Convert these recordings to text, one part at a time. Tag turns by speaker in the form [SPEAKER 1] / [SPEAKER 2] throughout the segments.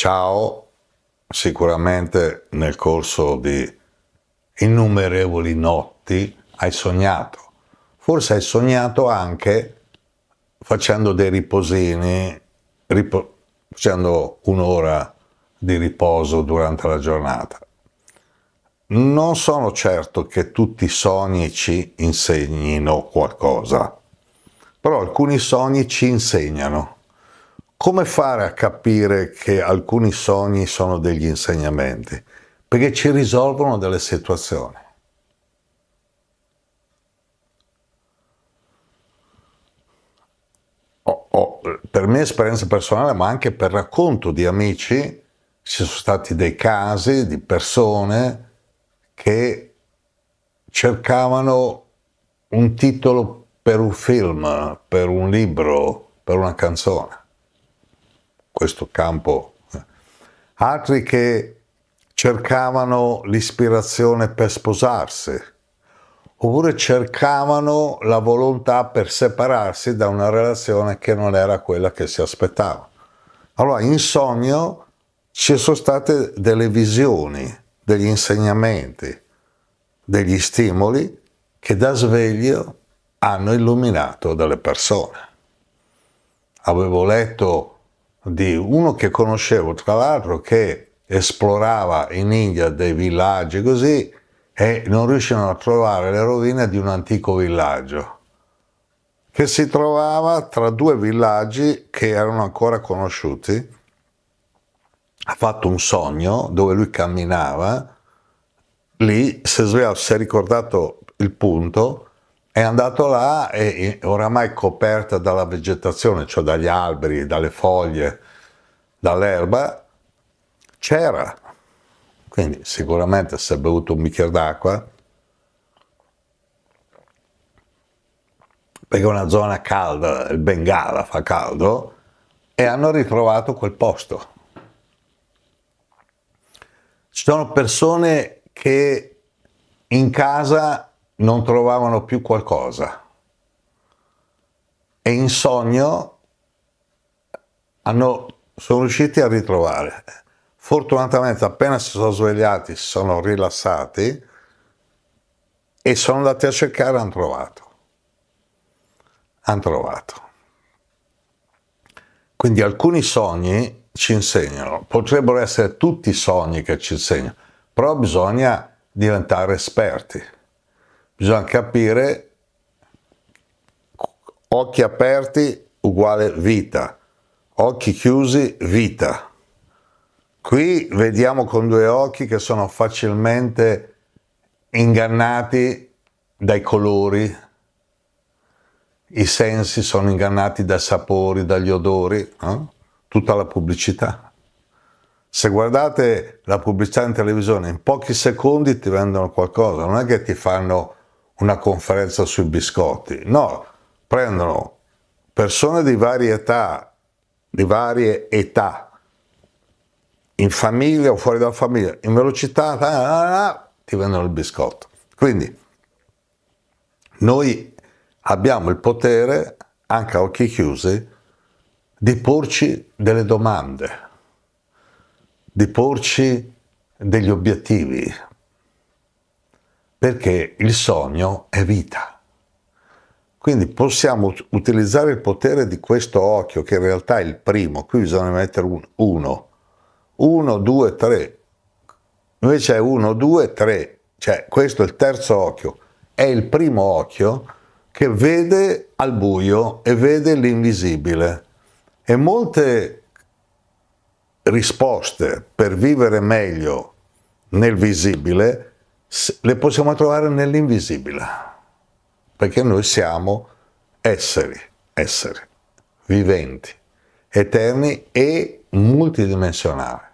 [SPEAKER 1] Ciao, sicuramente nel corso di innumerevoli notti hai sognato, forse hai sognato anche facendo dei riposini, ripo facendo un'ora di riposo durante la giornata. Non sono certo che tutti i sogni ci insegnino qualcosa, però alcuni sogni ci insegnano. Come fare a capire che alcuni sogni sono degli insegnamenti? Perché ci risolvono delle situazioni. Oh, oh, per mia esperienza personale, ma anche per racconto di amici, ci sono stati dei casi di persone che cercavano un titolo per un film, per un libro, per una canzone questo campo, altri che cercavano l'ispirazione per sposarsi, oppure cercavano la volontà per separarsi da una relazione che non era quella che si aspettava. Allora, in sogno ci sono state delle visioni, degli insegnamenti, degli stimoli che da sveglio hanno illuminato delle persone. Avevo letto di uno che conoscevo, tra l'altro, che esplorava in India dei villaggi così e non riuscivano a trovare le rovine di un antico villaggio che si trovava tra due villaggi che erano ancora conosciuti. Ha fatto un sogno dove lui camminava, lì si è si è ricordato il punto è andato là e oramai coperta dalla vegetazione, cioè dagli alberi, dalle foglie, dall'erba, c'era. Quindi sicuramente si è bevuto un bicchiere d'acqua, perché è una zona calda, il Bengala fa caldo, e hanno ritrovato quel posto. Ci sono persone che in casa non trovavano più qualcosa e in sogno hanno, sono riusciti a ritrovare. Fortunatamente appena si sono svegliati si sono rilassati e sono andati a cercare hanno trovato. Hanno trovato. Quindi alcuni sogni ci insegnano, potrebbero essere tutti sogni che ci insegnano, però bisogna diventare esperti bisogna capire occhi aperti uguale vita, occhi chiusi vita. Qui vediamo con due occhi che sono facilmente ingannati dai colori, i sensi sono ingannati dai sapori, dagli odori, eh? tutta la pubblicità. Se guardate la pubblicità in televisione, in pochi secondi ti vendono qualcosa, non è che ti fanno una conferenza sui biscotti, no, prendono persone di varie età, di varie età, in famiglia o fuori dalla famiglia, in velocità, ti vendono il biscotto. Quindi noi abbiamo il potere, anche a occhi chiusi, di porci delle domande, di porci degli obiettivi, perché il sogno è vita. Quindi possiamo utilizzare il potere di questo occhio, che in realtà è il primo, qui bisogna mettere un 1, 1, 2, 3, invece è 1, 2, 3, cioè questo è il terzo occhio, è il primo occhio che vede al buio e vede l'invisibile. E molte risposte per vivere meglio nel visibile le possiamo trovare nell'invisibile, perché noi siamo esseri, esseri, viventi, eterni e multidimensionali.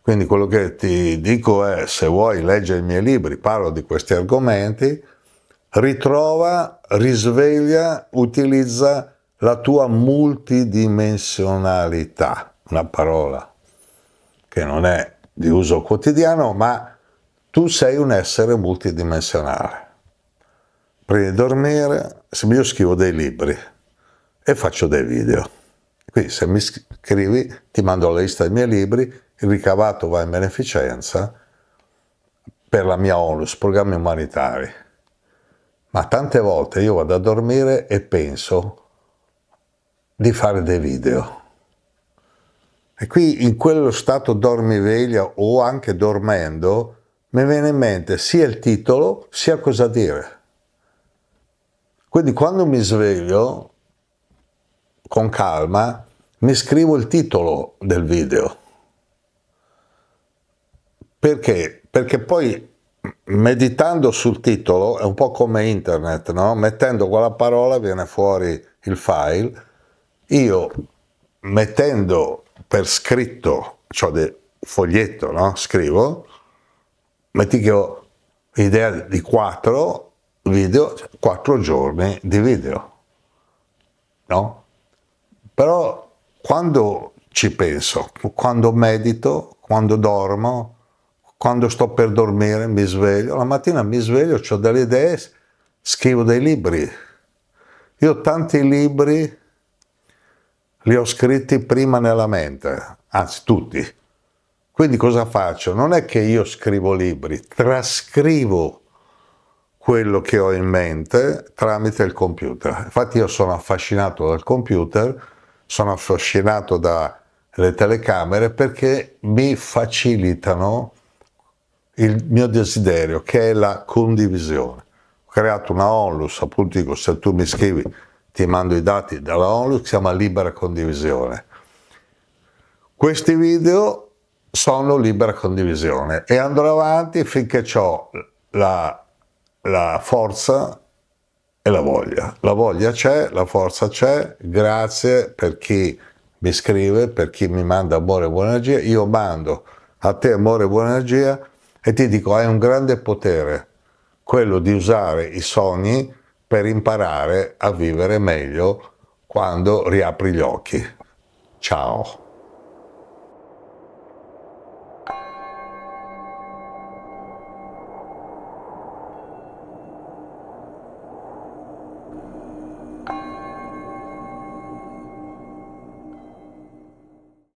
[SPEAKER 1] Quindi quello che ti dico è, se vuoi leggere i miei libri, parlo di questi argomenti, ritrova, risveglia, utilizza la tua multidimensionalità, una parola che non è di uso quotidiano, ma tu sei un essere multidimensionale. Prima di dormire, io scrivo dei libri e faccio dei video. Quindi se mi scrivi ti mando la lista dei miei libri, il ricavato va in beneficenza per la mia onus, programmi umanitari. Ma tante volte io vado a dormire e penso di fare dei video. E qui in quello stato dormiveglia o anche dormendo, mi viene in mente sia il titolo sia cosa dire. Quindi quando mi sveglio, con calma, mi scrivo il titolo del video. Perché? Perché poi meditando sul titolo è un po' come internet, no? Mettendo quella parola viene fuori il file. Io mettendo per scritto, cioè foglietto, no? Scrivo, metti che ho l'idea di quattro video, cioè quattro giorni di video, no? Però quando ci penso, quando medito, quando dormo, quando sto per dormire mi sveglio, la mattina mi sveglio, ho delle idee, scrivo dei libri. Io tanti libri li ho scritti prima nella mente, anzi tutti quindi cosa faccio? Non è che io scrivo libri, trascrivo quello che ho in mente tramite il computer. Infatti io sono affascinato dal computer, sono affascinato dalle telecamere perché mi facilitano il mio desiderio che è la condivisione. Ho creato una onlus, appunto dico se tu mi scrivi ti mando i dati dalla onlus, si chiama libera condivisione. Questi video sono libera condivisione e andrò avanti finché ho la, la forza e la voglia. La voglia c'è, la forza c'è, grazie per chi mi scrive, per chi mi manda amore e buona energia. Io mando a te amore e buona energia e ti dico hai un grande potere, quello di usare i sogni per imparare a vivere meglio quando riapri gli occhi. Ciao!